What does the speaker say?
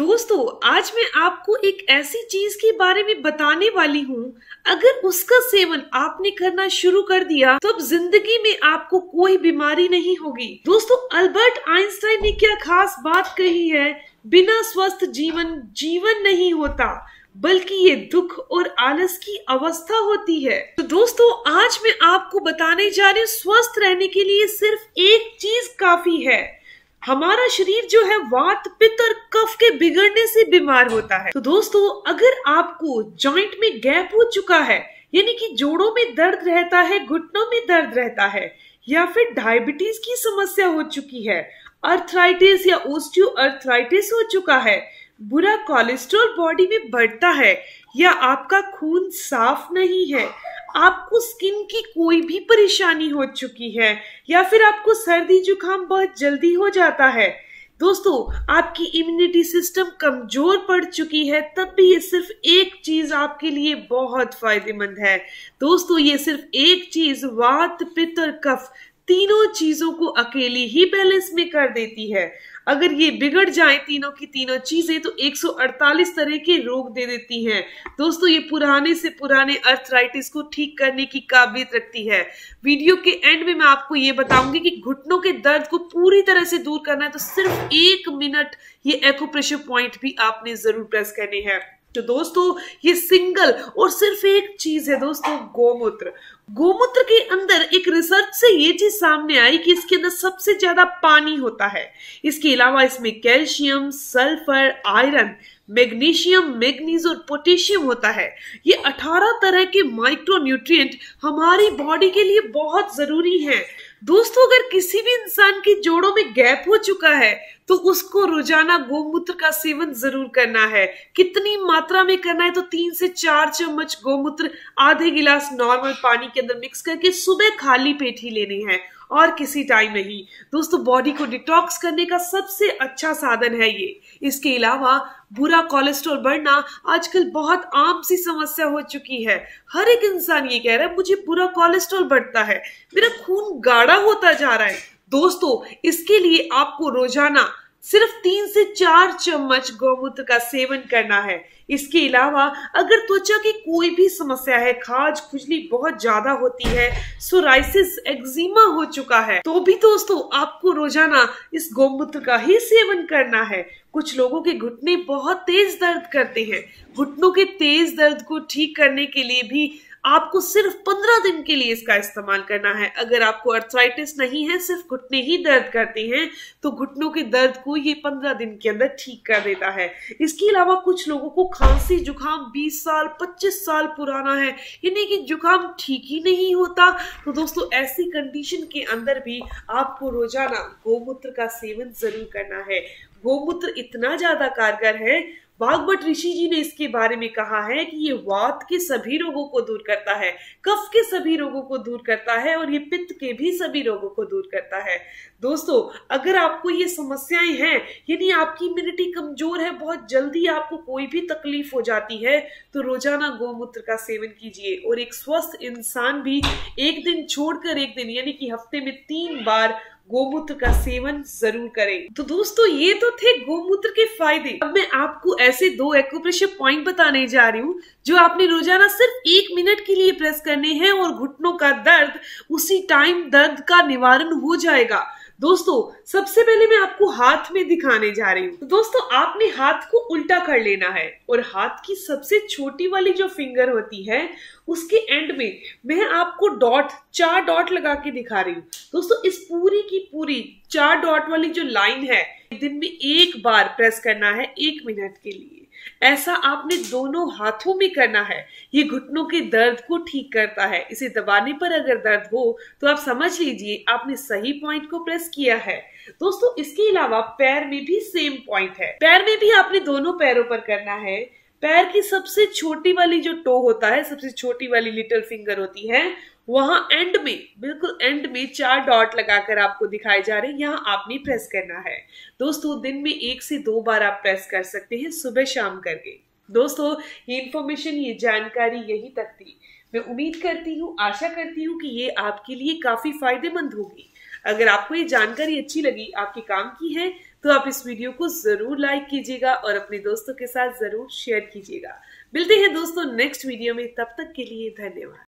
दोस्तों आज मैं आपको एक ऐसी चीज के बारे में बताने वाली हूँ अगर उसका सेवन आपने करना शुरू कर दिया तो जिंदगी में आपको कोई बीमारी नहीं होगी दोस्तों अल्बर्ट आइंस्टाइन ने क्या खास बात कही है बिना स्वस्थ जीवन जीवन नहीं होता बल्कि ये दुख और आलस की अवस्था होती है तो दोस्तों आज मैं आपको बताने जा रही हूँ स्वस्थ रहने के लिए सिर्फ एक चीज काफी है हमारा शरीर जो है वात पित्त और कफ के बिगड़ने से बीमार होता है तो दोस्तों अगर आपको जॉइंट में गैप हो चुका है यानी कि जोड़ों में दर्द रहता है घुटनों में दर्द रहता है या फिर डायबिटीज की समस्या हो चुकी है अर्थराइटिस या ओस्टियो अर्थराइटिस हो चुका है बुरा कोलेस्ट्रॉल बॉडी में बढ़ता है या आपका खून साफ नहीं है आपको स्किन की कोई भी परेशानी हो चुकी है या फिर आपको सर्दी जुकाम बहुत जल्दी हो जाता है दोस्तों आपकी इम्यूनिटी सिस्टम कमजोर पड़ चुकी है तब भी ये सिर्फ एक चीज आपके लिए बहुत फायदेमंद है दोस्तों ये सिर्फ एक चीज वात पित्त और कफ तीनों चीजों को अकेली ही बैलेंस में कर देती है अगर ये बिगड़ जाए तीनों की तीनों चीजें तो 148 तरह के रोग दे देती हैं दोस्तों ये पुराने से पुराने अर्थराइटिस को ठीक करने की काबिलियत रखती है वीडियो के एंड में मैं आपको ये बताऊंगी कि घुटनों के दर्द को पूरी तरह से दूर करना है तो सिर्फ एक मिनट ये एक्ोप्रेशर पॉइंट भी आपने जरूर प्रेस करने हैं तो दोस्तों ये सिंगल और सिर्फ एक चीज है दोस्तों गोमूत्र गोमूत्र के अंदर एक रिसर्च से ये चीज सामने आई कि इसके अंदर सबसे ज्यादा पानी होता है इसके अलावा इसमें calcium sulphur iron magnesium manganese और पोटेशियम होता है ये 18 तरह के माइक्रोन्यूट्रिएंट हमारी बॉडी के लिए बहुत जरूरी हैं दोस्तों अगर किसी भी इंसान के जोड़ों में गैप हो चुका है तो उसको रोजाना गोमूत्र का सेवन जरूर करना है कितनी मात्रा में करना है तो तीन से चार चम्मच गोमूत्र आधे गिलास नॉर्मल पानी के अंदर मिक्स करके सुबह खाली पेट ही लेनी है और किसी टाइम नहीं दोस्तों बॉडी को डिटॉक्स करने का सबसे अच्छा साधन है ये इसके अलावा बुरा कोलेस्ट्रॉल बढ़ना आजकल बहुत आम सी समस्या हो चुकी है हर एक इंसान ये कह रहा है मुझे बुरा कोलेस्ट्रॉल बढ़ता है मेरा खून गाढ़ा होता जा रहा है दोस्तों इसके लिए आपको रोजाना सिर्फ तीन से चार चम्मच गौमूत्र का सेवन करना है इसके अलावा अगर त्वचा की कोई भी समस्या है खाज खुजली बहुत ज्यादा होती है सोराइसिस एक्जिमा हो चुका है तो भी दोस्तों आपको रोजाना इस गोमूत्र का ही सेवन करना है कुछ लोगों के घुटने बहुत तेज दर्द करते हैं घुटनों के तेज दर्द को ठीक करने के लिए भी आपको सिर्फ पंद्रह दिन के लिए इसका इस्तेमाल करना है अगर आपको अर्थराइटिस नहीं है सिर्फ घुटने ही दर्द करते हैं तो घुटनों के दर्द को ये पंद्रह दिन के अंदर ठीक कर देता है इसके अलावा कुछ लोगों को खांसी जुकाम बीस साल पच्चीस साल पुराना है यानी कि जुकाम ठीक ही नहीं होता तो दोस्तों ऐसी कंडीशन के अंदर भी आपको रोजाना गोमूत्र का सेवन जरूर करना है गोमूत्र इतना ज्यादा कारगर है भागवत ऋषि जी ने इसके बारे में कहा है कि ये वात के सभी रोगों को दूर करता है कफ के सभी रोगों को दूर करता है और ये पित्त के भी सभी रोगों को दूर करता है दोस्तों अगर आपको ये समस्याएं हैं यानी आपकी इम्यूनिटी कमजोर है बहुत जल्दी आपको कोई भी तकलीफ हो जाती है तो रोजाना गौमूत्र का सेवन कीजिए और एक स्वस्थ इंसान भी एक दिन छोड़कर एक दिन यानी कि हफ्ते में तीन बार गोमूत्र का सेवन जरूर करें तो दोस्तों ये तो थे गोमूत्र के फायदे अब मैं आपको ऐसे दो एक्यूप्रेशर पॉइंट बताने जा रही हूँ जो आपने रोजाना सिर्फ एक मिनट के लिए प्रेस करने हैं और घुटनों का दर्द उसी टाइम दर्द का निवारण हो जाएगा दोस्तों सबसे पहले मैं आपको हाथ में दिखाने जा रही हूँ तो दोस्तों आपने हाथ को उल्टा कर लेना है और हाथ की सबसे छोटी वाली जो फिंगर होती है उसके एंड में मैं आपको डॉट चार डॉट लगा के दिखा रही हूँ दोस्तों इस पूरी की पूरी चार डॉट वाली जो लाइन है दिन में एक बार प्रेस करना है एक मिनट के लिए ऐसा आपने दोनों हाथों में करना है ये घुटनों के दर्द को ठीक करता है इसे दबाने पर अगर दर्द हो तो आप समझ लीजिए आपने सही पॉइंट को प्रेस किया है दोस्तों इसके अलावा पैर में भी सेम पॉइंट है पैर में भी आपने दोनों पैरों पर करना है पैर की सबसे छोटी वाली जो टो होता है सबसे छोटी वाली लिटिल फिंगर होती है वहां एंड में बिल्कुल एंड में चार डॉट लगाकर आपको दिखाए जा रहे हैं यहाँ आपने प्रेस करना है दोस्तों दिन में एक से दो बार आप प्रेस कर सकते हैं सुबह शाम करके दोस्तों ये इन्फॉर्मेशन ये जानकारी यही तक थी मैं उम्मीद करती हूँ आशा करती हूँ कि ये आपके लिए काफी फायदेमंद होगी अगर आपको ये जानकारी अच्छी लगी आपके काम की है तो आप इस वीडियो को जरूर लाइक कीजिएगा और अपने दोस्तों के साथ जरूर शेयर कीजिएगा मिलते हैं दोस्तों नेक्स्ट वीडियो में तब तक के लिए धन्यवाद